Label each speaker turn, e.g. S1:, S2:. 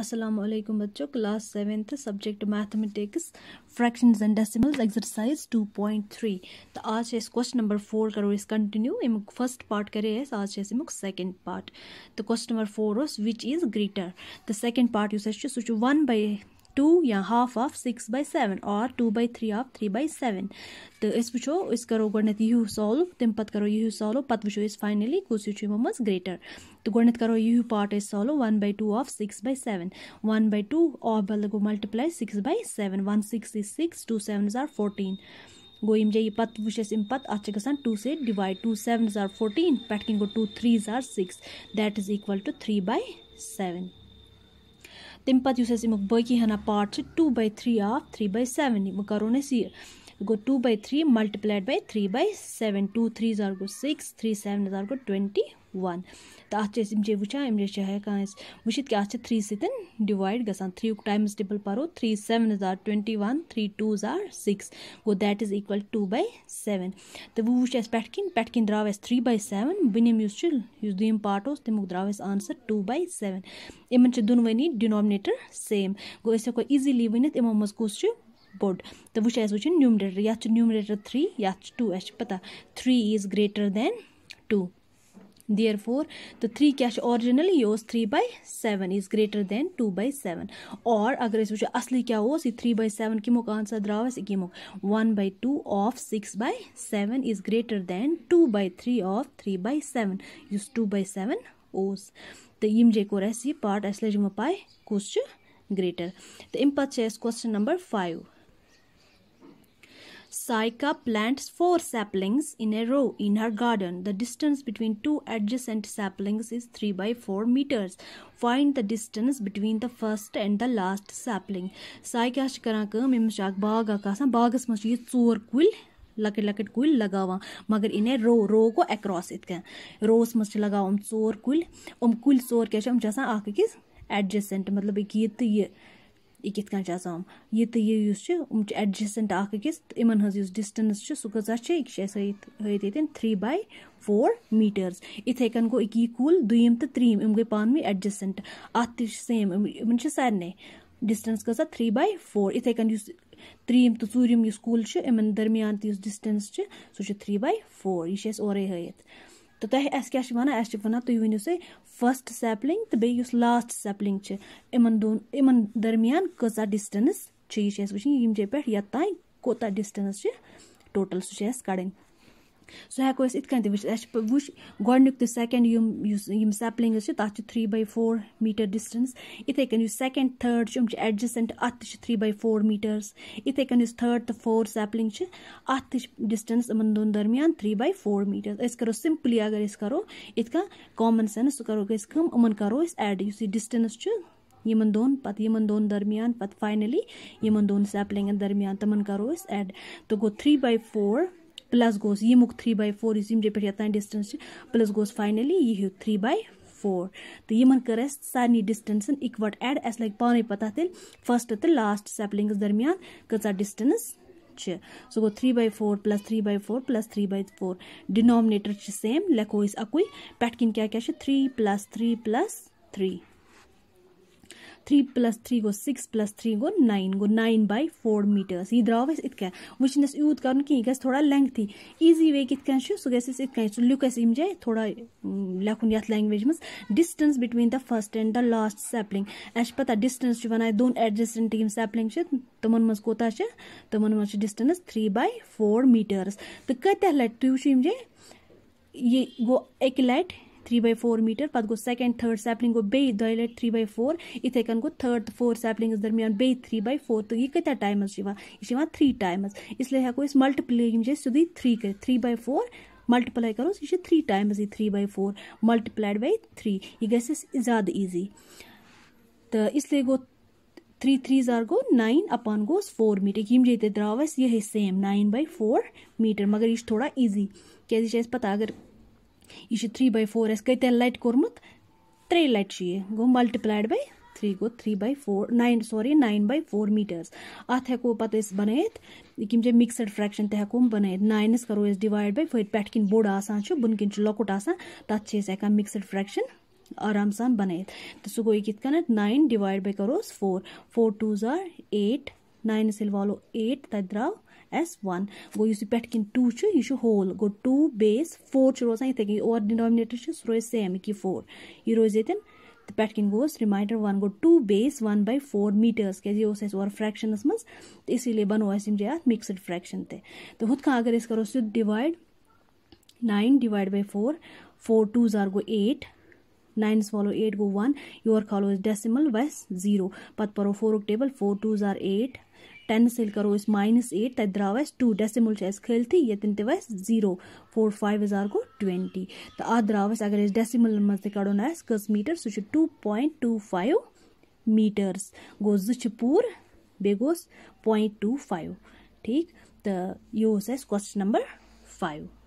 S1: असलम बच्चों class seventh subject mathematics fractions and decimals exercise 2.3 तो आज इस क्वेश्चन नंबर फोर करो इस कंटिन्यू इम फर्स्ट पार्ट करे है आज इस इम सेकंड पार्ट तो क्वेश्चन नंबर फोर उस विच इज ग्रेटर तो सेकंड पार्ट उस सू वन बाई टू या half of six by seven और two by three of three by seven तो इस वो इस करो गोडन यू सॉल्व तम पत करो यू सॉल्व पत वो इस फाइनली कुछ यू हम ग्रेटर तो गोडन करो यू पार्ट इस solve one by two of six by seven one by two of बल go multiply six by seven one six is six two seven is are fourteen go इम जाइए पत वो इम पत अत ग टू से divide two seven is are fourteen पे कि गो टू थ्री इज आर six that is equal to three by seven तमें पे इस अमुक बाकी हना part two by three of three by seven यह करो गो go 2 by 3 multiplied by 3 by 7 2 3s are go 6 3 7s are go 21 तो अत वुचान वुचित कि अत थ्री सवाइड ग थ्री टाइम्स टेबल पो थ्री सेवन जार ट्वेंटी वन थ्री टू जार सिक्स गो that is equal to by seven तो वो वह पे कन पे कन थ्री बाई सेवन यूज दुम पार्ट उस तमुक द्राव आंसर टू बाई सेवन इन दोनवे डिनोमिनेटर सेम गो अस हेको इजीली वन यमो मज بوٚڑ تہٕ وۄنۍ چھِ اَسہِ وٕچھُن نیوٗمریٹر یَتھ چھُ نیوٗمریٹر تھرٛی یَتھ چھُ ٹوٗ اَسہِ چھِ پَتہ three is greater than two دِیر فور تہٕ تھرٛی کیٛاہ چھُ آرجِنٔلی یہِ اوس three by seven is greater than two by seven اور اگر أسۍ وٕچھو اَصلی کیٛاہ اوس یہِ تھرٛی باے سٮ۪وَن کَمیُک آنسر درٛاو اَسہِ کَمیُک one by two of six by seven is greater than two by three of three by seven یُس ٹوٗ باے سٮ۪وَن اوس تہٕ یِم جے کوٚر اَسہِ یہِ پاٹ اَسہِ لٔج وۄنۍ پاے کُس چھُ گرٛیٹر تہٕ اَمہِ پَتہٕ چھِ اَسہِ question number five Saika plants four saplings in a row in her garden. The distance between two adjacent saplings is 3 by 4 meters. Find the distance between the first and the last sapling. Saika is going to أمِس چھِ اَکھ باغ اَکھ آسان باغَس منٛز چھِ یہِ ژور کُلۍ لۄکٕٹۍ لۄکٕٹۍ کُلۍ لگاوان مگر कुल اے رو رو گوٚو اٮ۪کراس یِتھ کٔنۍ رووَس منٛز چھِ لگاوان یِم ژور کُلۍ یِم کُلۍ ژور کیٛاہ मतलब एक ये तो ये یہِ کِتھ کٔنۍ چھِ آسان یہِ تہٕ یہِ یُس چھُ یِم چھِ ایڈجسٹنٹ اکھ أکِس تہٕ یِمن ہٕنٛز یُس ڈِسٹَنٕس چھِ سُہ کۭژاہ چھِ یہِ چھِ اَسہِ ہٲیِتھ ہٲیِتھ ییٚتٮ۪ن تھرٛی باے فور میٖٹٲرٕس یِتھَے کٔنۍ گوٚو أکی کُل دوٚیِم تہٕ ترٛیٚیِم یِم گٔے پانہٕ ؤنۍ ایڈجسٹنٹ اَتھ تہِ چھِ سیم یِمن چھِ سارنٕے ڈِسٹَنٕس کۭژاہ تھرٛی باے فور یِتھَے کٔنۍ یُس ترٛیٚیِم تہٕ ژوٗرِم یُس کُل چھُ یِمن درمیان تہِ یُس ڈِسٹَنٕس چھِ سُہ چھُ تھرٛی باے فور یہِ چھِ اَسہِ اورَے ہٲیِتھ تہٕ تۄہہِ اَسہِ کیٛاہ چھِ وَنان اَسہِ چھِ وَنان تُہۍ ؤنِو سُہ فٔسٹ سیپلِنٛگ تہٕ بیٚیہِ یُس لاسٹ سیپلِنٛگ چھِ یِمَن دۄن یِمَن درمیان کۭژاہ ڈِسٹَنٕس چھِ یہِ چھِ اَسہِ وٕچھِنۍ ییٚمہِ جایہِ پٮ۪ٹھ یوٚتام کوٗتاہ ڈِسٹَنٕس چھِ ٹوٹَل سُہ چھِ اَسہِ کَڑٕنۍ سُہ ہٮ۪کو أسۍ یِتھ کٔنۍ تہِ وٕچھِتھ اَسہِ چھِ وٕچھ گۄڈٕنیُک تہٕ سیٚکَنٛڈ یِم یُس یِم سیپلِنٛگٕز چھِ تَتھ چھِ three by four metre distance یِتھَے کٔنۍ یُس سیٚکَنٛڈ تھٲڈ چھِ یِم چھِ ایڈجَسَنٛٹ اَتھ تہِ چھِ تھرٛی باے فور میٖٹٲرٕس یِتھَے کٔنۍ یُس تھٲڈ تہٕ فور سیپلِنٛگ چھِ اَتھ تہِ چھِ ڈِسٹَنٕس یِمَن دۄن درمیان تھرٛی باے فور میٖٹر أسۍ کَرو سِمپٕلی اگر أسۍ کَرو یِتھ کٔنۍ کامَن سٮ۪نٕس سُہ کَرو أسۍ کٲم یِمَن کَرو أسۍ ایڈ یُس یہِ ڈِسٹَنٕس چھُ یِمَن دۄن پَتہٕ یِمَن دۄن درمیان پَتہٕ فاینٔلی یِمَن دۄن سیپلِنٛگَن درمیان تِمَن کَرو أسۍ ایڈ تہٕ گوٚو تھرٛی باے فور प्लस गोस यमुक थ्री बाई फोर इस पे योतान डिस्टेंस प्लस गोस फाइनली यह थ्री बाई फोर तो इन कर सारे डिस्टेंसन इकवट एड अस लगे पान पता तेल फर्स्ट तो लास्ट सैपलिंगस दरमियान कचा डिस्टेंस सो गो three by four plus three by four plus three by four denominator same लेखो अकुई पे क्या क्या three plus three plus three three plus three गो सिक्स प्लस थ्री गो नाइन गो नाइन बाई फोर मीटर्स यी द्राव अस इतक वह यूत कर कह थोड़ा लेंथी ईजी वे कित सह गत लुक अम जाए थोड़ा mm, लेखन तो तो तो ये लैंग्वेज मज distance between the first and the last sapling अस पता डिस्टेंस वन दोन एडजस्टेंट यम सैपलिंग तमन मज कोत तमन मज distance three by four metres तो कत लट तुम वो जाए यह गो अकि थ्री बाई फोर मीटर पत् गकेंड थर्ड सैपलिंग गो बे दि लटि थ्री बाई फोर इथे कन गो थर्ड तो फोर सैपलिंग दरमियान बे थ्री बाई फोर तो यह कत्या टाइम यह थ्री टाइम इसलिए हेको इस मल्टीप्ले सीधे three three by four multiply करो यह three time three by four multiplied by three यह गज ज्यादा ईजी तो इसलिए गो थ्री थ्री जार गो नाइन अपान गोस फोर मीटर यम जे त्रा अस ये same nine by four metre मगर यह थोड़ा ईजी क्या पता अगर यह थ्री बाई फोर अस कत लट कोर्मुत त्रे लट गो मल्टिप्लाइड बाई थ्री गो three by four nine sorry nine by four metres अत हेको पे बन जो मिक्सड फ्रैक्शन तेको बन नाइनस करो डिवाइड बाई फिर पेट कन बोड़ बुन कन लकुट तथ हेकान मिक्सड फ्रैक्शन आराम सान बन तो सह गो ये नाइन डिवाइड बाई करो फोर फोर टू जार एट नाइनस वालो एट तथ द्राव एस वन गो इस पे कि टू यह होल गो टू बेस फोर रोजान और ओवर डिनोमेटर सह रो सेम कि फोर यह रोज ये पे गोस रिमाइंडर वन गो टू बेस वन बै फोर मीटर्स क्या ओर फ्रेक्शन मं इसलिए बनो अत मिक्सड फ्रेक्शन ते तो हूं अगर करो so divide nine divide by four four two जार गो एट नाइन फॉलो एट गो वन योर खालो डेसिमल वैस जीरो पत् पो फोरुक टेबल फोर टू जार एट टेन से करो माइनस एट त्रावस टू डेसिमल चेस खेल थी ये तीन तवस जीरो फोर फाइव हजार गो ट्वेंटी तो अ द्रावस अगर इस डेसिमल मज कड़ो आस कस मीटर सू two point two five metres गो जूर बे गोस पॉइंट टू फाइव ठीक तो यह क्वेश्चन नंबर फाइव